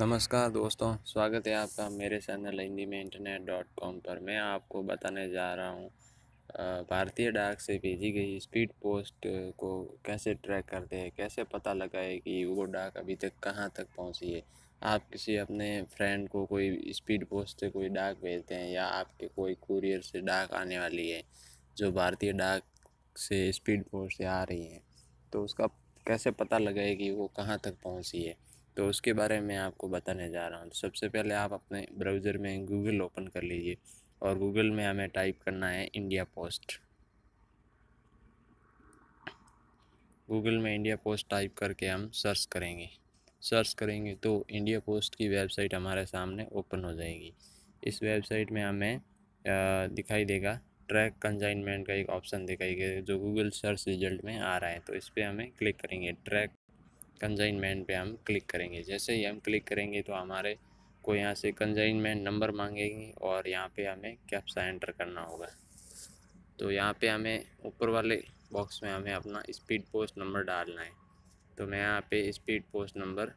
नमस्कार दोस्तों स्वागत है आपका मेरे चैनल हिंदी में इंटरनेट डॉट कॉम पर मैं आपको बताने जा रहा हूँ भारतीय डाक से भेजी गई स्पीड पोस्ट को कैसे ट्रैक करते हैं कैसे पता लगाए कि वो डाक अभी तक कहाँ तक पहुँची है आप किसी अपने फ्रेंड को कोई स्पीड पोस्ट से कोई डाक भेजते हैं या आपके कोई कुरियर से डाक आने वाली है जो भारतीय डाक से स्पीड पोस्ट से आ रही है तो उसका कैसे पता लगाए कि वो कहाँ तक पहुँची है तो उसके बारे में आपको बताने जा रहा हूँ तो सबसे पहले आप अपने ब्राउज़र में गूगल ओपन कर लीजिए और गूगल में हमें टाइप करना है इंडिया पोस्ट गूगल में इंडिया पोस्ट टाइप करके हम सर्च करेंगे सर्च करेंगे तो इंडिया पोस्ट की वेबसाइट हमारे सामने ओपन हो जाएगी इस वेबसाइट में हमें दिखाई देगा ट्रैक कंजाइनमेंट का एक ऑप्शन दिखाई देगा जो गूगल सर्च रिजल्ट में आ रहा है तो इस पर हमें क्लिक करेंगे ट्रैक कंजाइनमेंट पे हम क्लिक करेंगे जैसे ही हम क्लिक करेंगे तो हमारे को यहाँ से कंजाइनमेंट नंबर मांगेंगे और यहाँ पे हमें कैप्सा एंटर करना होगा तो यहाँ पे हमें ऊपर वाले बॉक्स में हमें अपना स्पीड पोस्ट नंबर डालना है तो मैं यहाँ पे स्पीड पोस्ट नंबर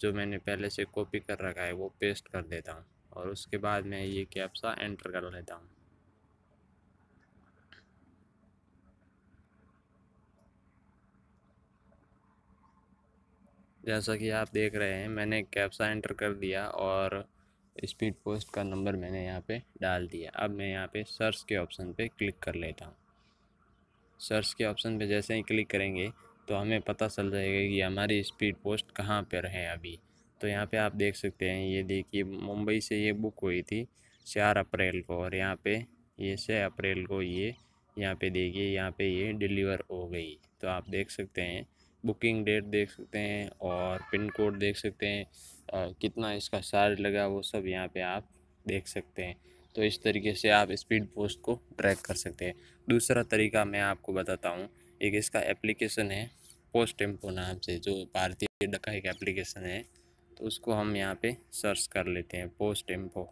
जो मैंने पहले से कॉपी कर रखा है वो पेस्ट कर देता हूँ और उसके बाद मैं ये कैप्सा एंटर कर लेता हूँ जैसा कि आप देख रहे हैं मैंने कैप्सा एंटर कर दिया और स्पीड पोस्ट का नंबर मैंने यहाँ पे डाल दिया अब मैं यहाँ पे सर्च के ऑप्शन पे क्लिक कर लेता हूँ सर्च के ऑप्शन पे जैसे ही क्लिक करेंगे तो हमें पता चल जाएगा कि हमारी स्पीड पोस्ट कहाँ पर है अभी तो यहाँ पे आप देख सकते हैं ये देखिए मुंबई से ये बुक हुई थी चार अप्रैल को और यहाँ पे ये छः अप्रैल को ये यहाँ पे देखिए यहाँ पे ये डिलीवर हो गई तो आप देख सकते हैं बुकिंग डेट देख सकते हैं और पिन कोड देख सकते हैं आ, कितना इसका चार्ज लगा वो सब यहाँ पे आप देख सकते हैं तो इस तरीके से आप स्पीड पोस्ट को ट्रैक कर सकते हैं दूसरा तरीका मैं आपको बताता हूँ एक इसका एप्लीकेशन है पोस्ट टेम्पो नाम से जो भारतीय का एक एप्लीकेशन है तो उसको हम यहाँ पे सर्च कर लेते हैं post tempo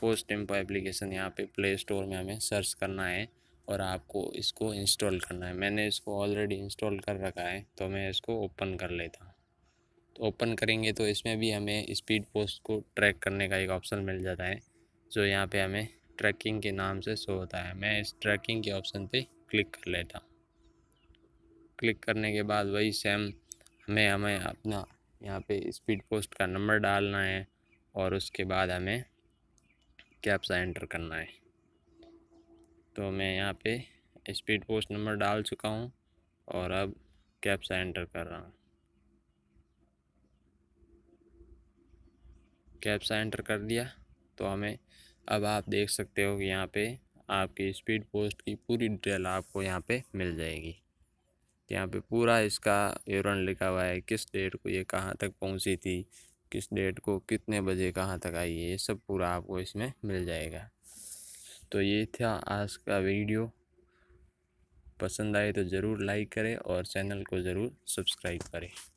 post tempo application यहाँ पे प्ले स्टोर में हमें सर्च करना है और आपको इसको इंस्टॉल करना है मैंने इसको ऑलरेडी इंस्टॉल कर रखा है तो मैं इसको ओपन कर लेता हूँ तो ओपन करेंगे तो इसमें भी हमें स्पीड पोस्ट को ट्रैक करने का एक ऑप्शन मिल जाता है जो यहाँ पे हमें ट्रैकिंग के नाम से शो होता है मैं इस ट्रैकिंग के ऑप्शन पे क्लिक कर लेता हूँ क्लिक करने के बाद वही सेम हमें हमें अपना यहाँ पे स्पीड पोस्ट का नंबर डालना है और उसके बाद हमें कैप्सा एंटर करना है तो मैं यहाँ पे स्पीड पोस्ट नंबर डाल चुका हूँ और अब कैप्सा एंटर कर रहा हूँ कैप्सा एंटर कर दिया तो हमें अब आप देख सकते हो कि यहाँ पे आपकी स्पीड पोस्ट की पूरी डिटेल आपको यहाँ पे मिल जाएगी तो यहाँ पे पूरा इसका विवरण लिखा हुआ है किस डेट को ये कहाँ तक पहुँची थी किस डेट को कितने बजे कहाँ तक आई है ये सब पूरा आपको इसमें मिल जाएगा तो ये था आज का वीडियो पसंद आए तो ज़रूर लाइक करें और चैनल को ज़रूर सब्सक्राइब करें